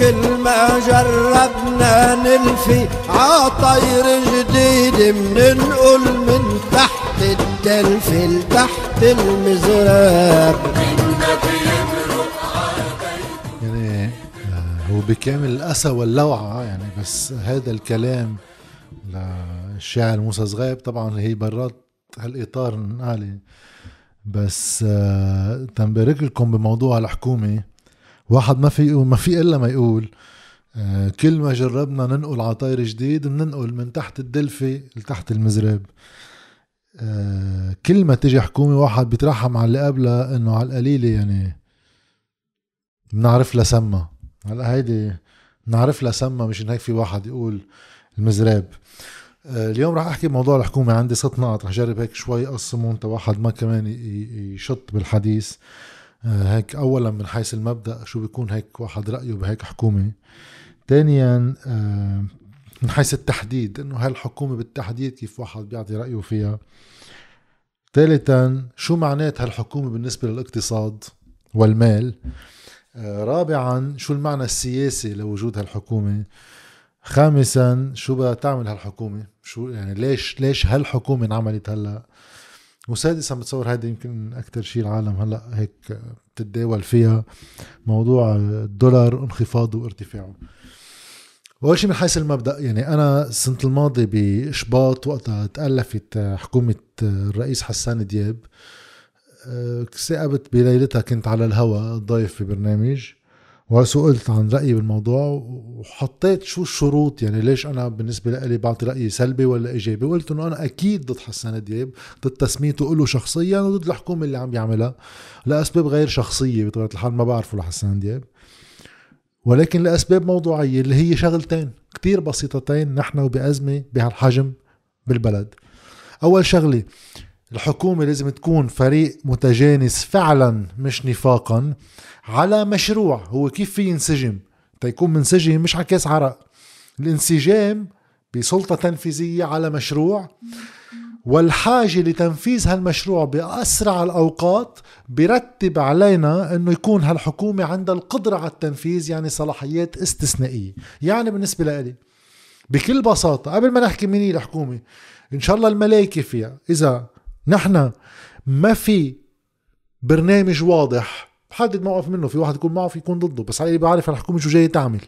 كل ما جربنا نلفي عطير جديد مننقل من تحت الدلف لتحت المزراب يعني آه، هو بكامل الأسى واللوعة آه، يعني بس هذا الكلام للشاعر موسى صغيب طبعا هي برات هالإطار نقالي بس آه، تنبارك لكم بموضوع الحكومة واحد ما في ما في الا ما يقول آه، كل ما جربنا ننقل عطاير جديد بننقل من تحت الدلفة لتحت المزراب آه، كل ما تجي حكومة واحد بيترحم على اللي قبلها انه على القليلة يعني بنعرف لها سما هلا هيدي بنعرف لها سما مشان هيك في واحد يقول المزراب آه، اليوم رح احكي بموضوع الحكومة عندي ست نقط رح جرب هيك شوي اقسمهم تا واحد ما كمان يشط بالحديث هيك اولا من حيث المبدا شو بيكون هيك واحد رايه بهيك حكومه ثانيا آه، من حيث التحديد انه هالحكومه بالتحديد كيف واحد بيعطي رايه فيها ثالثا شو معنات هالحكومه بالنسبه للاقتصاد والمال آه، رابعا شو المعنى السياسي لوجود هالحكومه خامسا شو بدها تعمل هالحكومه شو يعني ليش ليش هالحكومه انعملت هلا وسادسا بتصور هيدا يمكن اكثر شيء العالم هلا هيك بتتداول فيها موضوع الدولار انخفاضه وارتفاعه اول شيء من حيث المبدا يعني انا السنه الماضيه بشباط وقتها تالفت حكومه الرئيس حسان دياب ثاقبت آه، بليلتها كنت على الهواء ضيف في برنامج وسئلت عن رايي بالموضوع وحطيت شو الشروط يعني ليش انا بالنسبه لي بعطي رايي سلبي ولا ايجابي وقلت انه انا اكيد ضد حسان دياب ضد تسميته له شخصيا وضد الحكومه اللي عم بيعملها لاسباب غير شخصيه بطبيعه الحال ما بعرفه لحسان دياب ولكن لاسباب موضوعيه اللي هي شغلتين كتير بسيطتين نحن وبازمه بهالحجم بالبلد اول شغله الحكومة لازم تكون فريق متجانس فعلا مش نفاقا على مشروع هو كيف في ينسجم تيكون منسجم مش على كاس عرق الانسجام بسلطة تنفيذية على مشروع والحاجة لتنفيذ هالمشروع بأسرع الأوقات برتب علينا أنه يكون هالحكومة عندها القدرة على التنفيذ يعني صلاحيات استثنائية يعني بالنسبة لألي بكل بساطة قبل ما نحكي مين الحكومة إن شاء الله الملائكة فيها إذا نحن ما في برنامج واضح بحدد موقف منه في واحد يكون معه في يكون ضده بس علي بعرف الحكومة شو جاي تعمل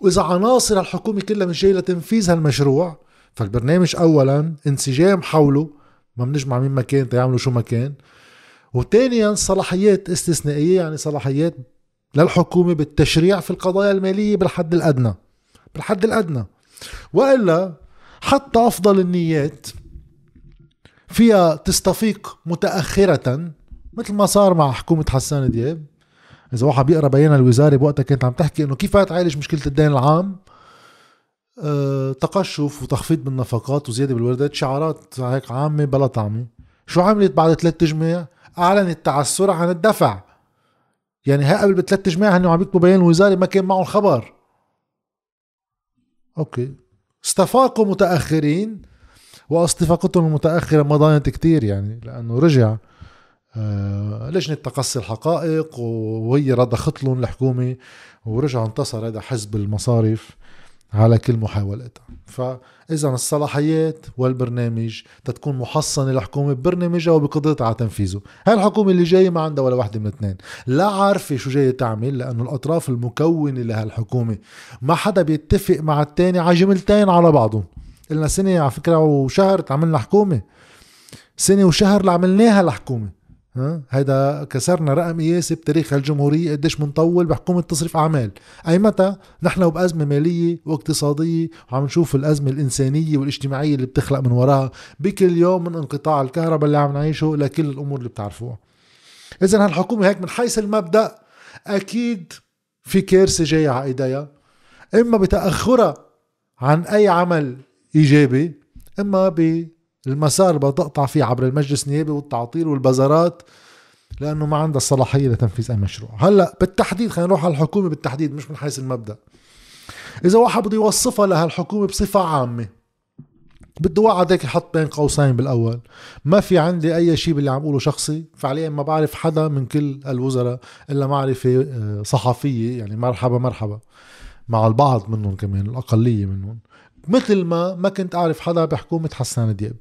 وإذا عناصر الحكومة كلها مش جاية لتنفيذ هالمشروع فالبرنامج أولا انسجام حوله ما بنجمع مين ما كان تيعملوا شو ما كان وثانيا صلاحيات استثنائية يعني صلاحيات للحكومة بالتشريع في القضايا المالية بالحد الأدنى بالحد الأدنى وإلا حتى أفضل النيات فيها تستفيق متاخره مثل ما صار مع حكومه حسان دياب اذا واحد بيقرا بيان الوزاري بوقتها كانت عم تحكي انه كيف تعالج مشكله الدين العام أه تقشف وتخفيض بالنفقات وزياده بالواردات شعارات هيك عامه بلا طعمه شو عملت بعد ثلاث تجمع اعلنت تعسرها عن الدفع يعني ها قبل بثلاث تجمع هن عم يكتبوا بيان وزاري ما كان معهم خبر اوكي استفاقوا متاخرين واصطفاقتهم المتاخره ما ضاينت كثير يعني لانه رجع آه، لجنه تقصي الحقائق وهي رضخت لهم الحكومه ورجع انتصر هذا حزب المصارف على كل محاولاتها فاذا الصلاحيات والبرنامج تتكون محصنه الحكومه ببرنامجها وبقدرتها على تنفيذه هاي الحكومه اللي جايه ما عندها ولا وحده من اثنين لا عارفه شو جايه تعمل لانه الاطراف المكونه لهالحكومه ما حدا بيتفق مع الثاني على جملتين على بعضهم قلنا سنة على فكرة وشهر عملنا حكومة سنة وشهر عملناها الحكومة ها هيدا كسرنا رقم قياسي بتاريخ الجمهورية قديش منطول بحكومة تصريف أعمال أي متى نحن وبأزمة مالية واقتصادية وعم نشوف الأزمة الإنسانية والاجتماعية اللي بتخلق من وراها بكل يوم من انقطاع الكهرباء اللي عم نعيشه لكل الأمور اللي بتعرفوها إذا هالحكومة هيك من حيث المبدأ أكيد في كارثة جاية على إيديها إما بتأخرها عن أي عمل ايجابي اما بالمسار اللي تقطع فيه عبر المجلس النيابي والتعطيل والبازارات لانه ما عندها الصلاحيه لتنفيذ اي مشروع هلا بالتحديد خلينا نروح على الحكومه بالتحديد مش من حيث المبدا اذا واحد بده يوصفها لهالحكومه بصفه عامه بده واحد هيك يحط بين قوسين بالاول ما في عندي اي شيء باللي عم اقوله شخصي فعليا ما بعرف حدا من كل الوزراء الا معرفه آه، صحفيه يعني مرحبا مرحبا مع البعض منهم كمان الاقليه منهم مثل ما ما كنت أعرف حدا بحكومة حسان دياب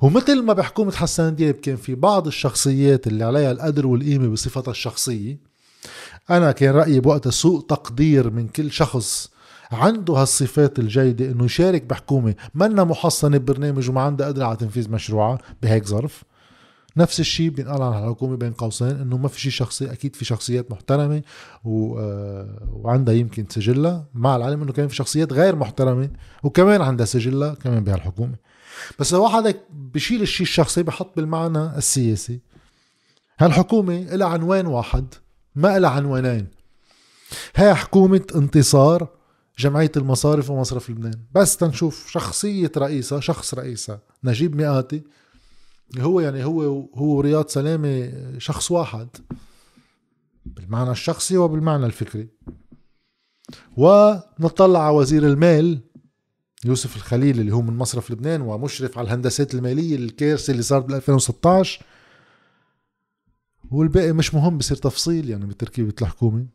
ومثل ما بحكومة حسان دياب كان في بعض الشخصيات اللي عليها القدر والقيمة بصفتها الشخصية أنا كان رأيي بوقتها سوء تقدير من كل شخص عنده هالصفات الجيدة انه يشارك بحكومة منا محصنة ببرنامج وما عندها قدرة على تنفيذ مشروعها بهيك ظرف نفس الشيء بينقال عن الحكومه بين قوسين انه ما في شيء شخصي اكيد في شخصيات محترمه و... آه، وعندها يمكن سجلها مع العلم انه كمان في شخصيات غير محترمه وكمان عندها سجلها كمان بهالحكومه بس لو واحد بشيل الشيء الشخصي بحط بالمعنى السياسي هالحكومه لها عنوان واحد ما لها عنوانين هي حكومه انتصار جمعية المصارف ومصرف لبنان بس تنشوف شخصية رئيسها شخص رئيسها نجيب مئاتي هو يعني هو هو ورياض سلامه شخص واحد بالمعنى الشخصي وبالمعنى الفكري ونطلع على وزير المال يوسف الخليل اللي هو من مصرف لبنان ومشرف على الهندسات المالية الكارثة اللي صارت بال 2016 والباقي مش مهم بصير تفصيل يعني بتركيبة الحكومة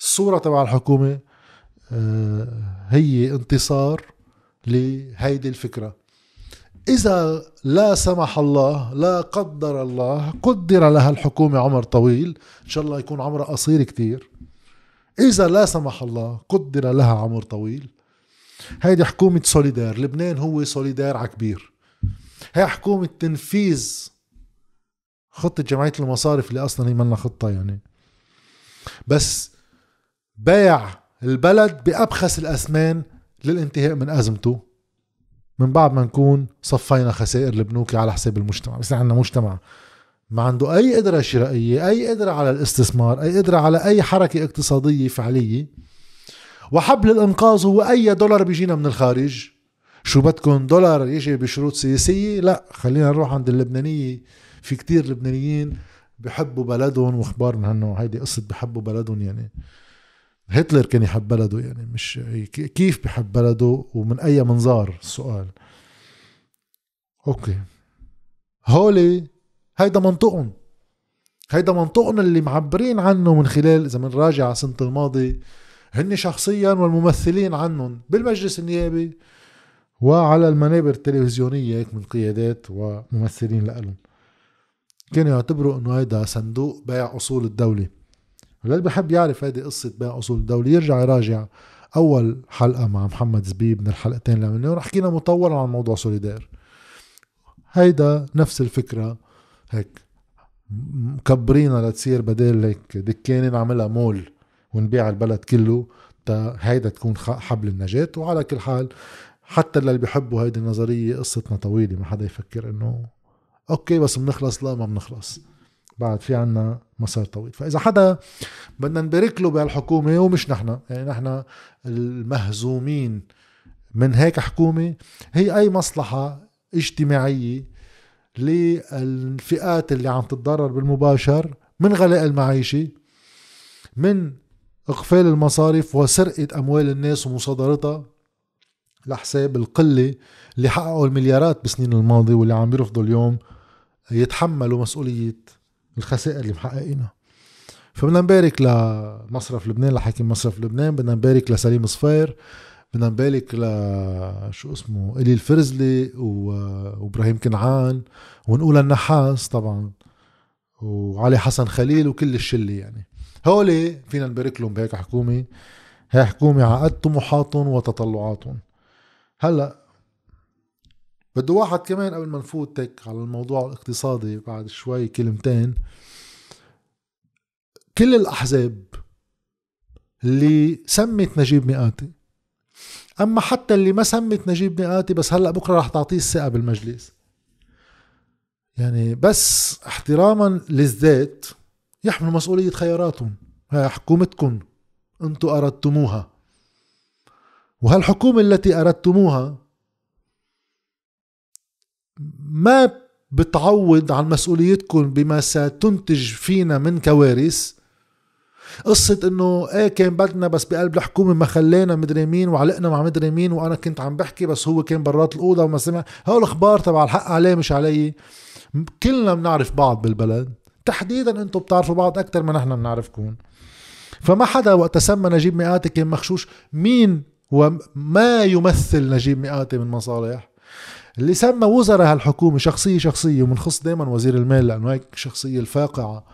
الصورة تبع الحكومة آه، هي انتصار لهيدي الفكرة إذا لا سمح الله لا قدر الله قدر لها الحكومة عمر طويل إن شاء الله يكون عمرها قصير كتير إذا لا سمح الله قدر لها عمر طويل هيدي حكومة سوليدار لبنان هو سوليدار عكبير هي حكومة تنفيذ خطة جمعية المصارف اللي أصلا هي ملنا خطة يعني بس بيع البلد بأبخس الأسمان للانتهاء من أزمته من بعد ما نكون صفينا خسائر البنوك على حساب المجتمع بس عندنا مجتمع ما عنده أي قدرة شرائية أي قدرة على الاستثمار أي قدرة على أي حركة اقتصادية فعلية وحبل الإنقاذ هو أي دولار بيجينا من الخارج شو بدكم دولار يجي بشروط سياسية لا خلينا نروح عند اللبنانية في كتير لبنانيين بحبوا بلدهم واخبار من هالنوع هيدي قصة بحبوا بلدهم يعني هتلر كان يحب بلده يعني مش كيف بحب بلده ومن اي منظار السؤال اوكي هولي هيدا منطقهم هيدا منطقهم اللي معبرين عنه من خلال اذا بنراجع على سنه الماضي هن شخصيا والممثلين عنهم بالمجلس النيابي وعلى المنابر التلفزيونيه هيك من قيادات وممثلين لهم كانوا يعتبروا انه هيدا صندوق بيع اصول الدوله اللي بحب يعرف هيدي قصه بيع اصول الدولة يرجع يراجع اول حلقه مع محمد زبيب من الحلقتين اللي عملناهم حكينا مطولا عن موضوع سوليدير هيدا نفس الفكره هيك مكبرينا لتصير بدل هيك دكانه نعملها مول ونبيع البلد كله تا هيدا تكون حبل النجاة وعلى كل حال حتى اللي بيحبوا هيدي النظرية قصتنا طويلة ما حدا يفكر انه اوكي بس بنخلص لا ما بنخلص بعد في عنا مسار طويل فإذا حدا بدنا نبارك له بهالحكومة ومش نحن يعني نحن المهزومين من هيك حكومة هي أي مصلحة اجتماعية للفئات اللي عم تتضرر بالمباشر من غلاء المعيشة من إغفال المصارف وسرقة أموال الناس ومصادرتها لحساب القلة اللي حققوا المليارات بالسنين الماضية واللي عم بيرفضوا اليوم يتحملوا مسؤولية الخسائر اللي محققينها فبدنا نبارك لمصرف لبنان لحاكم مصرف لبنان بدنا نبارك لسليم صفير بدنا نبارك ل شو اسمه الي الفرزلي وابراهيم كنعان ونقول النحاس طبعا وعلي حسن خليل وكل الشله يعني هولي فينا نبارك لهم بهيك حكومه هي حكومه عقد طموحاتهم وتطلعاتهم هلا بده واحد كمان قبل ما نفوتك على الموضوع الاقتصادي بعد شوي كلمتين كل الأحزاب اللي سمت نجيب مئاتي أما حتى اللي ما سمت نجيب مئاتي بس هلأ بكرة رح تعطيه الثقة بالمجلس يعني بس احتراما للذات يحمل مسؤولية خياراتهم هي حكومتكم أنتم أردتموها وهالحكومة التي أردتموها ما بتعوض عن مسؤوليتكم بما ستنتج فينا من كوارث قصة انه ايه كان بدنا بس بقلب الحكومة ما خلينا مدري مين وعلقنا مع مدري مين وانا كنت عم بحكي بس هو كان برات الاوضة وما سمع هول الاخبار تبع الحق عليه مش علي كلنا بنعرف بعض بالبلد تحديدا انتم بتعرفوا بعض اكثر ما نحن بنعرفكم فما حدا وقت سمى نجيب مئاتي كان مخشوش مين وما يمثل نجيب مئاتي من مصالح اللي سمى وزراء هالحكومه شخصيه شخصيه ومنخص دائما وزير المال لانه هيك الشخصيه الفاقعه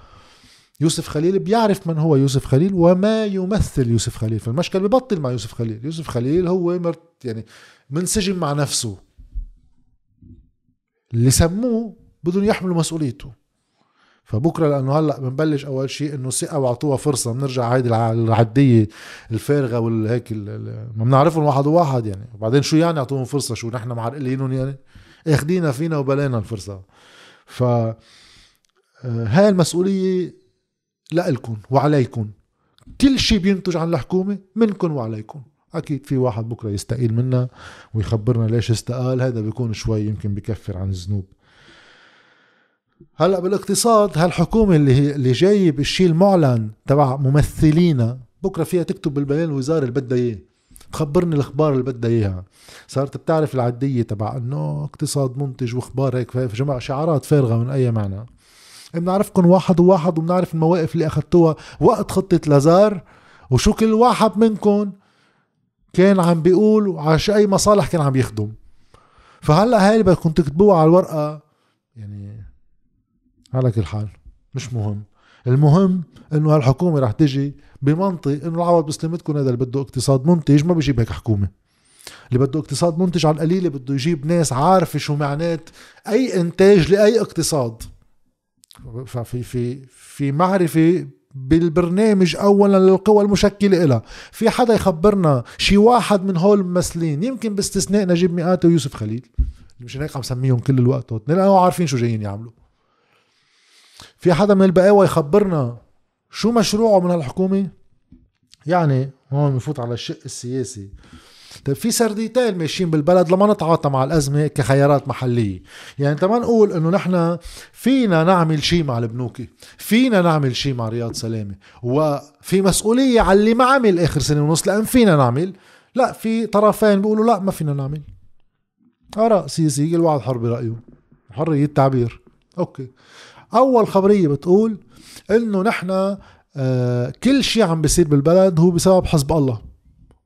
يوسف خليل بيعرف من هو يوسف خليل وما يمثل يوسف خليل فالمشكل ببطل مع يوسف خليل يوسف خليل هو مرت يعني منسجم مع نفسه اللي سموه بدهم يحملوا مسؤوليته فبكره لانه هلا بنبلش اول شيء انه ثقه واعطوها فرصه بنرجع هيدي العديه الفارغه والهيك ما بنعرفهم واحد وواحد يعني وبعدين شو يعني اعطوهم فرصه شو نحن معرقلينهم يعني اخدينا فينا وبلانا الفرصه ف آه، هاي المسؤوليه لإلكم وعليكم كل شيء بينتج عن الحكومه منكم وعليكم اكيد في واحد بكره يستقيل منا ويخبرنا ليش استقال هذا بيكون شوي يمكن بكفر عن الذنوب هلا بالاقتصاد هالحكومه اللي هي اللي جايه بالشيء المعلن تبع ممثلينا بكره فيها تكتب بالبيان الوزاري اللي بدها اياه تخبرني الاخبار اللي بدها اياها صارت بتعرف العديه تبع انه اقتصاد منتج واخبار هيك جمع شعارات فارغه من اي معنى إيه بنعرفكم واحد وواحد وبنعرف المواقف اللي اخذتوها وقت خطه لازار وشو كل واحد منكم كان عم بيقول وعش اي مصالح كان عم يخدم فهلا هاي اللي بدكم تكتبوها على الورقه يعني على كل حال مش مهم المهم انه هالحكومه رح تجي بمنطق انه العوض بسلمتكم هذا اللي بده اقتصاد منتج ما بيجيب هيك حكومه اللي بده اقتصاد منتج على القليله بده يجيب ناس عارفه شو معنات اي انتاج لاي اقتصاد ففي في في معرفه بالبرنامج اولا للقوى المشكله إلها في حدا يخبرنا شي واحد من هول الممثلين يمكن باستثناء نجيب مئاتي ويوسف خليل مشان هيك عم سميهم كل الوقت نلقاهم عارفين شو جايين يعملوا في حدا من البقاوة يخبرنا شو مشروعه من هالحكومة يعني هون بنفوت على الشق السياسي طيب في سرديتين ماشيين بالبلد لما نتعاطى مع الازمه كخيارات محليه، يعني تما نقول انه نحن فينا نعمل شيء مع البنوكي، فينا نعمل شيء مع رياض سلامه، وفي مسؤوليه على اللي ما عمل اخر سنه ونص لان فينا نعمل، لا في طرفين بيقولوا لا ما فينا نعمل. اراء سياسيه الواحد حر برايه، حريه التعبير، اوكي. اول خبريه بتقول انه نحن آه، كل شيء عم بيصير بالبلد هو بسبب حزب الله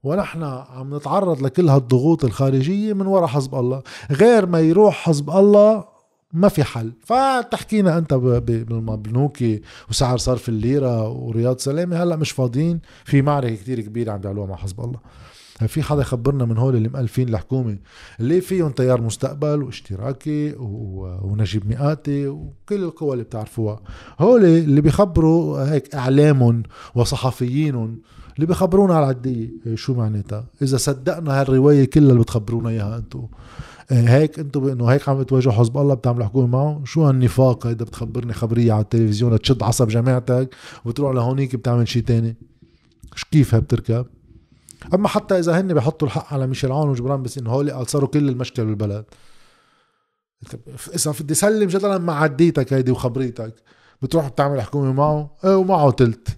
ونحن عم نتعرض لكل هالضغوط الخارجية من وراء حزب الله غير ما يروح حزب الله ما في حل فتحكينا انت بالمبنوكي وسعر صرف الليرة ورياض سلامة هلا مش فاضيين في معركة كتير كبيرة عم بيعلوها مع حزب الله في حدا يخبرنا من هول اللي مألفين الحكومة اللي فيهم تيار مستقبل واشتراكي ونجيب مئاتي وكل القوى اللي بتعرفوها هول اللي بيخبروا هيك اعلامهم وصحفيينهم اللي بخبرونا على العدية شو معناتها إذا صدقنا هالرواية كلها اللي بتخبرونا إياها أنتم إيه، هيك انتم بانه هيك عم بتواجهوا حزب الله بتعملوا حكومه معه شو هالنفاق هيدا بتخبرني خبريه على التلفزيون تشد عصب جماعتك وتروح لهونيك بتعمل شيء تاني كيف هي بتركب اما حتى اذا هن بحطوا الحق على ميشيل عون وجبران بس انه هول صاروا كل المشكله بالبلد اذا بدي سلم جدلا مع عديتك هيدي وخبريتك بتروح بتعمل حكومه معه ايه ومعه تلت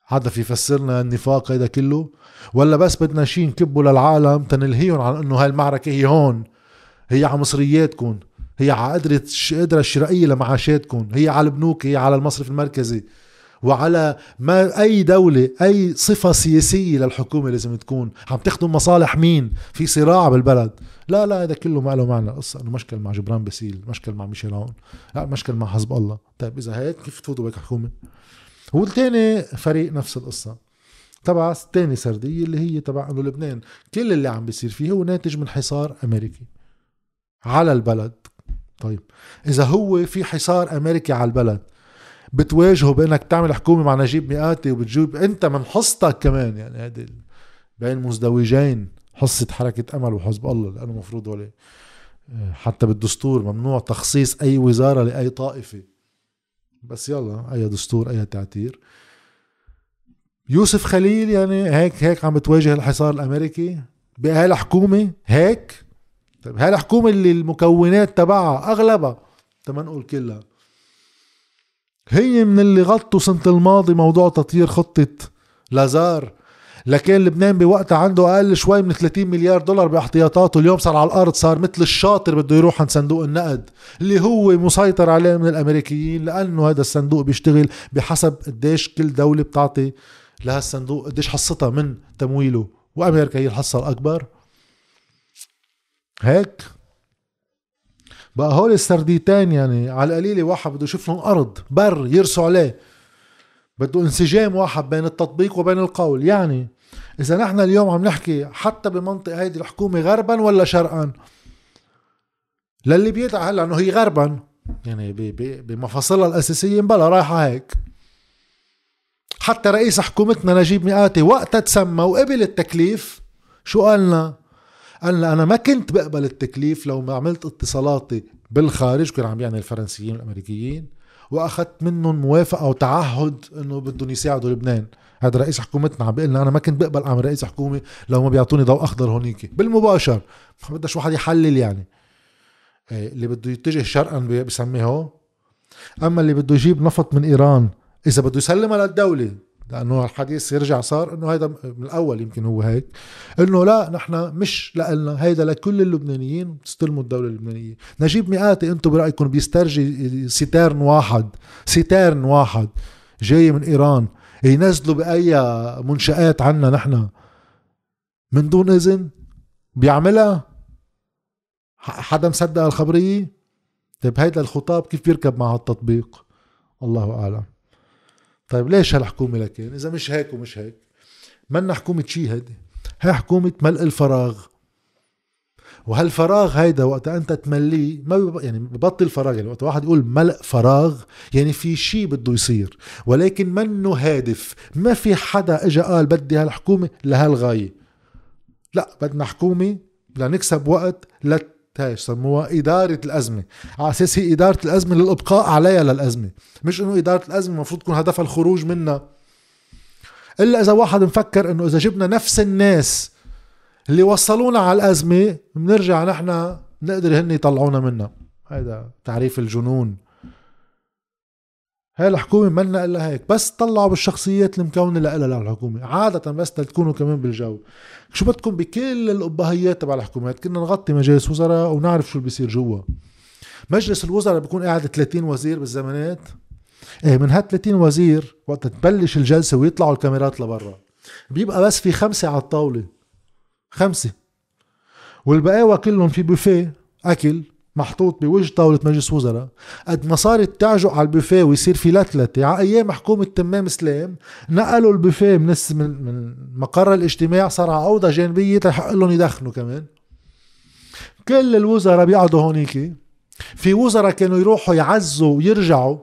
حدا في يفسرنا النفاق هيدا كله ولا بس بدنا شيء نكبه للعالم تنلهيهم عن انه هاي المعركه هي هون هي على مصرياتكم هي على قدرة القدرة الشرائية لمعاشاتكم هي على البنوك هي على المصرف المركزي وعلى ما اي دوله اي صفه سياسيه للحكومه لازم تكون عم تخدم مصالح مين في صراع بالبلد لا لا هذا كله ما له معنى القصه انه مشكل مع جبران باسيل مشكل مع ميشيل عون لا مشكل مع حزب الله طيب اذا هيك كيف تفوتوا بهيك حكومه والتاني فريق نفس القصه تبع الثاني سرديه اللي هي تبع انه لبنان كل اللي عم بيصير فيه هو ناتج من حصار امريكي على البلد طيب اذا هو في حصار امريكي على البلد بتواجهه بانك تعمل حكومه مع نجيب مئاتي وبتجيب انت من حصتك كمان يعني هذه بين مزدوجين حصه حركه امل وحزب الله لانه مفروض ولا آه، حتى بالدستور ممنوع تخصيص اي وزاره لاي طائفه بس يلا اي دستور اي تعتير يوسف خليل يعني هيك هيك عم بتواجه الحصار الامريكي بهالحكومه هيك طيب هالحكومه اللي المكونات تبعها اغلبها تما نقول كلها هي من اللي غطوا سنة الماضي موضوع تطيير خطة لازار لكن لبنان بوقتها عنده اقل شوي من 30 مليار دولار باحتياطاته اليوم صار على الارض صار مثل الشاطر بده يروح عند صندوق النقد اللي هو مسيطر عليه من الامريكيين لانه هذا الصندوق بيشتغل بحسب قديش كل دوله بتعطي لها الصندوق قديش حصتها من تمويله وامريكا هي الحصه الاكبر هيك بقى هول السرديتين يعني على القليله واحد بده يشوف لهم ارض بر يرسوا عليه بده انسجام واحد بين التطبيق وبين القول يعني اذا نحن اليوم عم نحكي حتى بمنطق هيدي الحكومه غربا ولا شرقا للي بيدعى هلا انه هي غربا يعني بمفاصلها الاساسيه بلا رايحه هيك حتى رئيس حكومتنا نجيب مئاتي وقتها تسمى وقبل التكليف شو قالنا قال انا ما كنت بقبل التكليف لو ما عملت اتصالاتي بالخارج كان عم يعني الفرنسيين والامريكيين واخذت منهم موافقه وتعهد انه بدهم يساعدوا لبنان هذا رئيس حكومتنا عم بيقول انا ما كنت بقبل اعمل رئيس حكومه لو ما بيعطوني ضوء اخضر هونيك بالمباشر ما بدش واحد يحلل يعني إيه، اللي بده يتجه شرقا بسميه هو اما اللي بده يجيب نفط من ايران اذا بده يسلمها للدوله لانه الحديث يرجع صار انه هيدا من الاول يمكن هو هيك انه لا نحن مش لنا هيدا لكل اللبنانيين تستلموا الدوله اللبنانيه نجيب مئاتي انتم برايكم بيسترجي ستيرن واحد ستيرن واحد جاي من ايران ينزلوا باي منشات عنا نحن من دون اذن بيعملها حدا مصدق الخبريه طيب هيدا الخطاب كيف بيركب مع هالتطبيق الله اعلم طيب ليش هالحكومة لكن إذا مش هيك ومش هيك منا حكومة شي هيدي هي حكومة ملء الفراغ وهالفراغ هيدا وقت انت تمليه ما يعني ببطل فراغ يعني وقت واحد يقول ملء فراغ يعني في شيء بده يصير ولكن منه هادف ما في حدا اجى قال بدي هالحكومه لهالغايه لا بدنا حكومه لنكسب وقت لت هاي سموها إدارة الأزمة على أساس هي إدارة الأزمة للإبقاء عليها للأزمة مش إنه إدارة الأزمة المفروض تكون هدفها الخروج منها إلا إذا واحد مفكر إنه إذا جبنا نفس الناس اللي وصلونا على الأزمة بنرجع نحن نقدر هن يطلعونا منها هيدا تعريف الجنون هاي الحكومة منا إلا هيك بس طلعوا بالشخصيات المكونة لها للحكومة عادة بس تكونوا كمان بالجو شو بدكم بكل الأبهيات تبع الحكومات كنا نغطي مجالس وزراء ونعرف شو بيصير جوا مجلس الوزراء بيكون قاعد 30 وزير بالزمانات ايه من هال 30 وزير وقت تبلش الجلسة ويطلعوا الكاميرات لبرا بيبقى بس في خمسة على الطاولة خمسة والبقاوة كلهم في بوفيه أكل محطوط بوجه طاولة مجلس وزراء قد ما صارت تعجق على البوفيه ويصير في لتلتة على أيام حكومة تمام سلام نقلوا البوفيه من, من مقر الاجتماع صار على عوضة جانبية تحق لهم يدخنوا كمان كل الوزراء بيقعدوا هونيك في وزراء كانوا يروحوا يعزوا ويرجعوا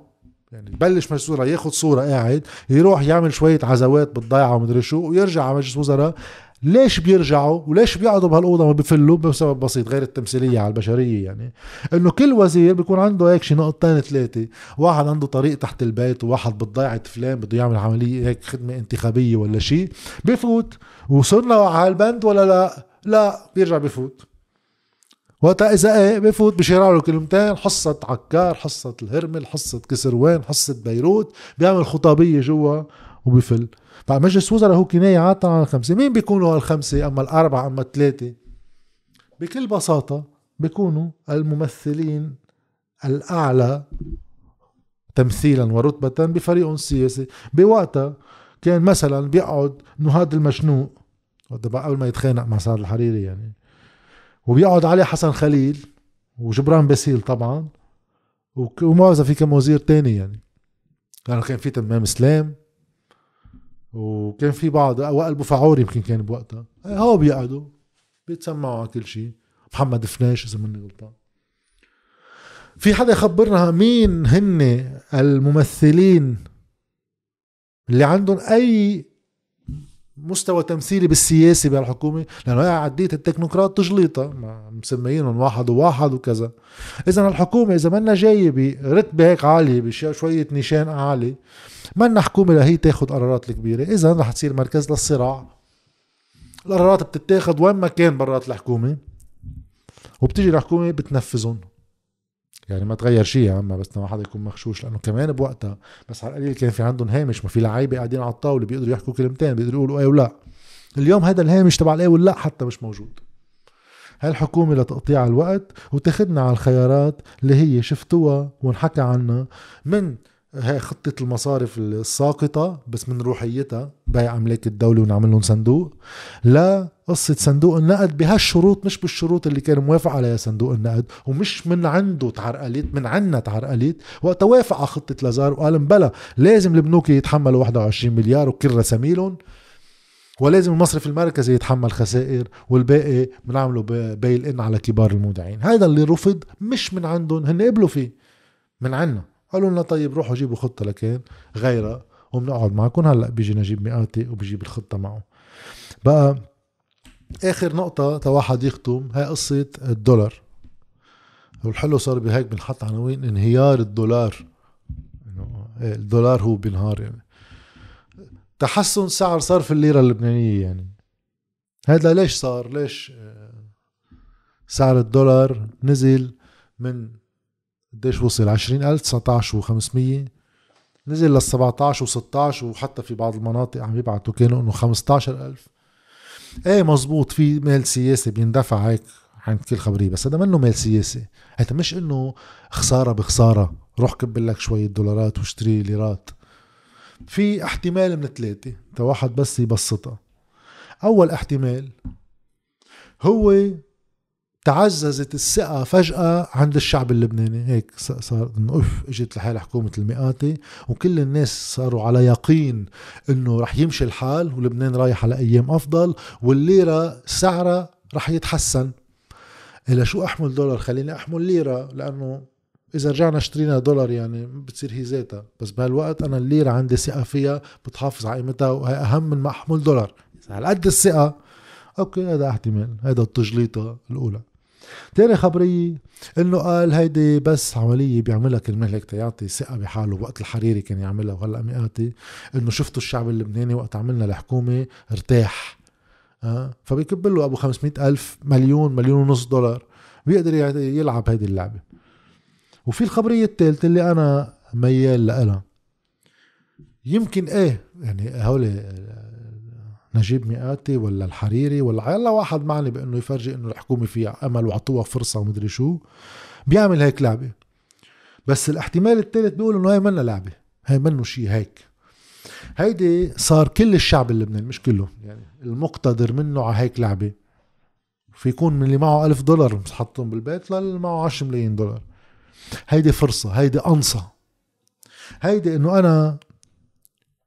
يعني بلش مجلس وزراء ياخذ صوره قاعد يروح يعمل شويه عزوات بالضيعه ومدري شو ويرجع على مجلس وزراء ليش بيرجعوا وليش بيقعدوا بهالاوضه وما بفلوا بسبب بسيط غير التمثيليه على البشريه يعني انه كل وزير بيكون عنده هيك شي نقطتين ثلاثه واحد عنده طريق تحت البيت وواحد بتضيعة فلان بده يعمل عمليه هيك خدمه انتخابيه ولا شيء بفوت وصلنا على البند ولا لا لا بيرجع بفوت وقتها اذا ايه بفوت بشيرع له كلمتين حصه عكار حصه الهرمل حصه كسروان حصه بيروت بيعمل خطابيه جوا وبفل فمجلس وزراء هو كناية عادة عن الخمسة مين بيكونوا هالخمسة أما الأربعة أما الثلاثة بكل بساطة بيكونوا الممثلين الأعلى تمثيلا ورتبة بفريق سياسي بوقتها كان مثلا بيقعد نهاد هذا المشنوق قبل ما يتخانق مع سعد الحريري يعني وبيقعد علي حسن خليل وجبران باسيل طبعا وما في كم وزير تاني يعني لانه يعني كان في تمام اسلام وكان في بعض وائل بوفعوري يمكن كان بوقتها هو بيقعدوا بيتسمعوا على كل شيء محمد فناش اذا ماني غلطان في حدا يخبرنا مين هن الممثلين اللي عندهم اي مستوى تمثيلي بالسياسي بهالحكومه لانه هي عديت التكنوقراط تجليطه مسميينهم واحد وواحد وكذا اذا الحكومه اذا منا جايه برتبه هيك عاليه بشويه نيشان عالي منا حكومه لهي تاخذ قرارات الكبيره اذا رح تصير مركز للصراع القرارات بتتاخذ وين ما كان برات الحكومه وبتيجي الحكومه بتنفذهم يعني ما تغير شيء عما بس ما حدا يكون مغشوش لانه كمان بوقتها بس على القليل كان في عندهم هامش ما في لعيبه قاعدين على الطاوله بيقدروا يحكوا كلمتين بيقدروا يقولوا اي ولا اليوم هذا الهامش تبع الاي واللا حتى مش موجود هالحكومة لتقطيع الوقت وتاخذنا على الخيارات اللي هي شفتوها وانحكى عنها من هي خطة المصارف الساقطة بس من روحيتها بيع أملاك الدولة ونعمل لهم صندوق لا قصة صندوق النقد بهالشروط مش بالشروط اللي كان موافق عليها صندوق النقد ومش من عنده تعرقلت من عنا تعرقلت وقتها وافق على خطة لازار وقال بلا لازم البنوك يتحملوا 21 مليار وكل رساميلهم ولازم المصرف المركزي يتحمل خسائر والباقي بنعمله بيل ان على كبار المودعين هذا اللي رفض مش من عندهم هن قبلوا فيه من عنا قالوا لنا طيب روحوا جيبوا خطه لكان غيرها وبنقعد معكم هلا بيجي نجيب مئاتي وبجيب الخطه معه بقى اخر نقطه تا واحد يختم هي قصه الدولار والحلو صار بهيك بنحط عناوين انهيار الدولار إيه، الدولار هو بينهار يعني تحسن سعر صرف الليره اللبنانيه يعني هذا ليش صار ليش آه، سعر الدولار نزل من قديش وصل 20000 19 و500 نزل لل 17 و16 وحتى في بعض المناطق عم يبعتوا كانوا انه 15000 ايه مزبوط في مال سياسي بيندفع هيك عند كل خبريه بس هذا منه مال سياسي هذا مش انه خساره بخساره روح كب لك شويه دولارات واشتري ليرات في احتمال من ثلاثه واحد بس يبسطها اول احتمال هو تعززت الثقة فجأة عند الشعب اللبناني هيك صار انه اف اجت لحال حكومة المئاتي وكل الناس صاروا على يقين انه رح يمشي الحال ولبنان رايح على ايام افضل والليرة سعرها رح يتحسن الى شو احمل دولار خليني احمل ليرة لانه اذا رجعنا اشترينا دولار يعني بتصير هي ذاتها بس بهالوقت انا الليرة عندي ثقة فيها بتحافظ على قيمتها وهي اهم من ما احمل دولار اذا الثقة اوكي هذا احتمال هذا التجليطه الاولى تاني خبرية انه قال هيدي بس عملية بيعملها الملك تيعطي ثقة بحاله وقت الحريري كان يعملها وهلا مئاتي انه شفتوا الشعب اللبناني وقت عملنا الحكومة ارتاح أه؟ فبيكب له ابو 500 الف مليون مليون ونص دولار بيقدر يلعب هيدي اللعبة وفي الخبرية الثالثة اللي انا ميال لها يمكن ايه يعني هول نجيب مئاتي ولا الحريري ولا يلا واحد معني بانه يفرجي انه الحكومه فيها امل وعطوها فرصه ومدري شو بيعمل هيك لعبه بس الاحتمال الثالث بيقول انه هي منا لعبه هي منه شيء هيك هيدي صار كل الشعب اللبناني مش كله يعني المقتدر منه على هيك لعبه فيكون من اللي معه ألف دولار حطهم بالبيت للي معه 10 ملايين دولار هيدي فرصة هيدي انصه هيدي إنه أنا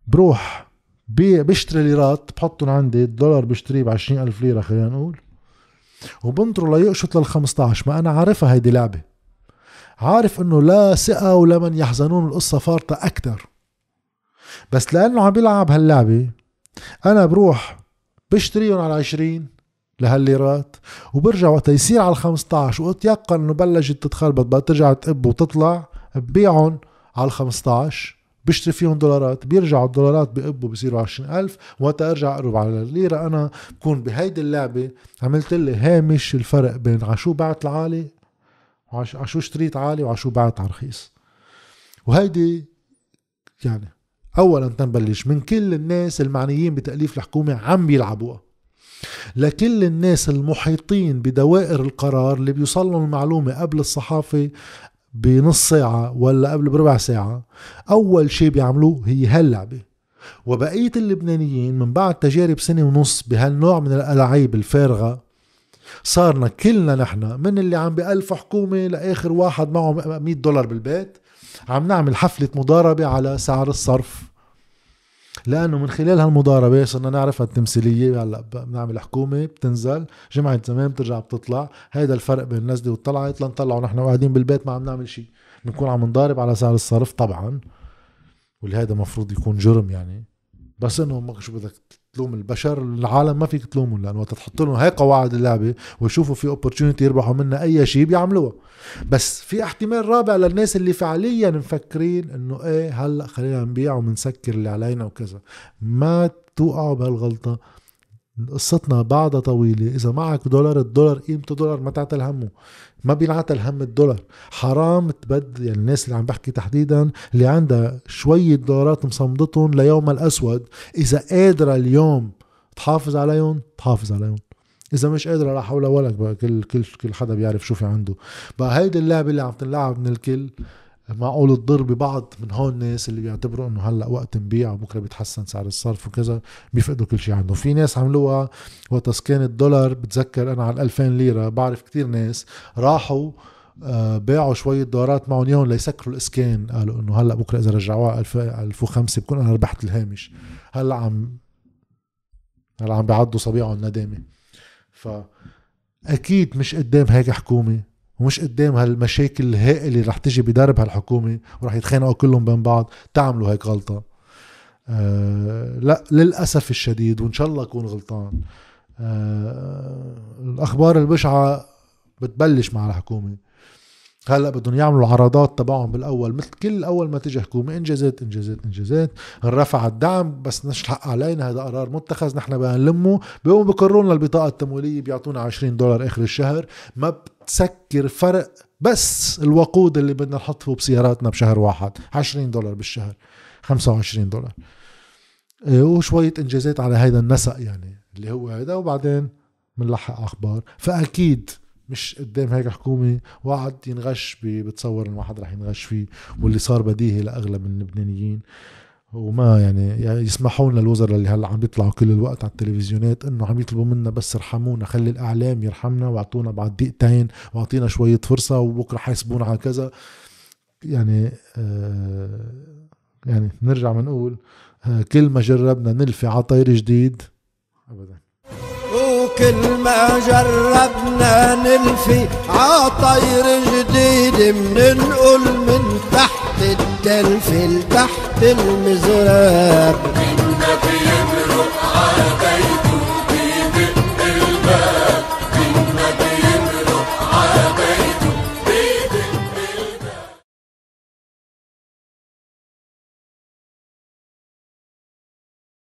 بروح بيشتري ليرات بحطهم عندي الدولار بشتريه ب 20000 ليره خلينا نقول وبنطروا ليقشط لل 15 ما انا عارفها هيدي لعبه عارف انه لا ثقه ولا من يحزنون القصه فارطه اكثر بس لانه عم بيلعب هاللعبه انا بروح بشتريهم على 20 لهالليرات وبرجع وقت يصير على 15 واتيقن انه بلشت تتخربط بقى ترجع تقب وتطلع ببيعهم على 15 بشتري فيهم دولارات بيرجعوا الدولارات بقبوا بصيروا 20000 وقتها ارجع اقرب على الليره انا بكون بهيدي اللعبه عملت لي هامش الفرق بين عشو بعت العالي وعشو اشتريت عالي وعشو بعت رخيص وهيدي يعني اولا تنبلش من كل الناس المعنيين بتاليف الحكومه عم بيلعبوها لكل الناس المحيطين بدوائر القرار اللي بيوصلن المعلومة قبل الصحافة بنص ساعة ولا قبل بربع ساعة أول شيء بيعملوه هي هاللعبة وبقية اللبنانيين من بعد تجارب سنة ونص بهالنوع من الألعاب الفارغة صارنا كلنا نحن من اللي عم بألف حكومة لآخر واحد معه 100 دولار بالبيت عم نعمل حفلة مضاربة على سعر الصرف لانه من خلال هالمضاربه صرنا نعرف التمثيليه هلا بنعمل حكومه بتنزل جمعه زمان بترجع بتطلع هذا الفرق بين النزله والطلعه لنطلعه ونحن قاعدين بالبيت ما عم نعمل شيء بنكون عم نضارب على سعر الصرف طبعا واللي هذا المفروض يكون جرم يعني بس انه شو بدك تلوم البشر العالم ما فيك تلومهم لانه وقت تحط لهم هاي قواعد اللعبه ويشوفوا في اوبورتونيتي يربحوا منها اي شيء بيعملوها بس في احتمال رابع للناس اللي فعليا مفكرين انه ايه هلا خلينا نبيع ومنسكر اللي علينا وكذا ما توقعوا بهالغلطه قصتنا بعدها طويلة إذا معك دولار الدولار قيمته دولار ما تعتل همه ما بينعتل هم الدولار حرام تبد يعني الناس اللي عم بحكي تحديدا اللي عندها شوية دولارات مصمدتهم ليوم الأسود إذا قادرة اليوم تحافظ عليهم تحافظ عليهم اذا مش قادره لا حول ولا قوه كل كل كل حدا بيعرف شو في عنده بقى هيدي اللعبه اللي عم تنلعب من الكل معقول تضر ببعض من هون الناس اللي بيعتبروا انه هلا وقت نبيع وبكره بيتحسن سعر الصرف وكذا بيفقدوا كل شيء عندهم، في ناس عملوها وقت كان الدولار بتذكر انا على 2000 ليره بعرف كثير ناس راحوا آه، باعوا شوية دولارات معهم اياهم ليسكروا الاسكان قالوا انه هلا بكره اذا رجعوها 1005 بكون انا ربحت الهامش هلا عم هلا عم بيعضوا صبيعهم ندامه ف اكيد مش قدام هيك حكومه ومش قدام هالمشاكل الهائله اللي رح تجي بدرب هالحكومه ورح يتخانقوا كلهم بين بعض تعملوا هيك غلطه آه لا للاسف الشديد وان شاء الله اكون غلطان آه الاخبار البشعه بتبلش مع الحكومه هلا بدهم يعملوا العرضات تبعهم بالاول مثل كل اول ما تيجي حكومه انجازات انجازات انجازات رفع الدعم بس مش الحق علينا هذا قرار متخذ نحن بدنا نلمه بيقوموا بقرروا لنا البطاقه التمويليه بيعطونا 20 دولار اخر الشهر ما بتسكر فرق بس الوقود اللي بدنا نحطه بسياراتنا بشهر واحد 20 دولار بالشهر 25 دولار إيه، وشوية انجازات على هيدا النسق يعني اللي هو هيدا وبعدين بنلحق اخبار فاكيد مش قدام هيك حكومه وقعد ينغش بتصور انه واحد رح ينغش فيه واللي صار بديهي لاغلب اللبنانيين وما يعني, يعني يسمحوا لنا الوزراء اللي هلا عم يطلعوا كل الوقت على التلفزيونات انه عم يطلبوا منا بس ارحمونا خلي الاعلام يرحمنا واعطونا بعد دقيقتين واعطينا شويه فرصه وبكره حاسبونا على كذا يعني آه يعني نرجع بنقول آه كل ما جربنا نلفي على طير جديد ابدا كل ما جربنا نلفي عطير جديد مننقل من تحت الدلف لتحت المزراب